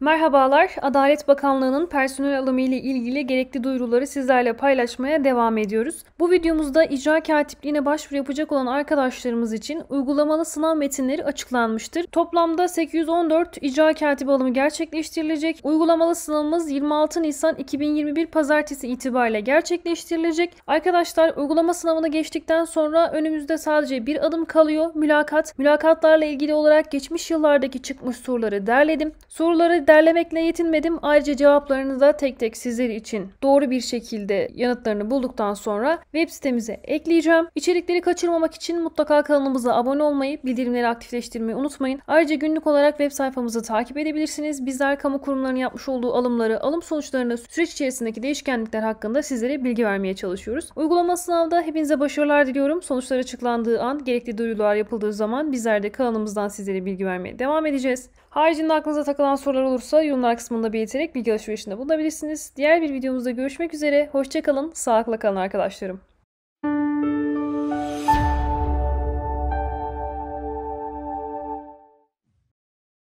Merhabalar, Adalet Bakanlığı'nın personel alımı ile ilgili gerekli duyuruları sizlerle paylaşmaya devam ediyoruz. Bu videomuzda icra katipliğine başvuru yapacak olan arkadaşlarımız için uygulamalı sınav metinleri açıklanmıştır. Toplamda 814 icra katibi alımı gerçekleştirilecek. Uygulamalı sınavımız 26 Nisan 2021 Pazartesi itibariyle gerçekleştirilecek. Arkadaşlar uygulama sınavına geçtikten sonra önümüzde sadece bir adım kalıyor, mülakat. Mülakatlarla ilgili olarak geçmiş yıllardaki çıkmış soruları derledim. Soruları derlemekle yetinmedim. Ayrıca cevaplarını da tek tek sizler için doğru bir şekilde yanıtlarını bulduktan sonra web sitemize ekleyeceğim. İçerikleri kaçırmamak için mutlaka kanalımıza abone olmayı, bildirimleri aktifleştirmeyi unutmayın. Ayrıca günlük olarak web sayfamızı takip edebilirsiniz. Bizler kamu kurumlarının yapmış olduğu alımları, alım sonuçlarını, süreç içerisindeki değişkenlikler hakkında sizlere bilgi vermeye çalışıyoruz. Uygulama sınavda hepinize başarılar diliyorum. Sonuçlar açıklandığı an, gerekli duyurular yapıldığı zaman bizler de kanalımızdan sizlere bilgi vermeye devam edeceğiz. Haricinde aklınıza takılan sorular olur olursa yorumlar kısmında belirterek bilgi alışverişinde bulunabilirsiniz. Diğer bir videomuzda görüşmek üzere. Hoşçakalın. Sağlıkla kalın arkadaşlarım.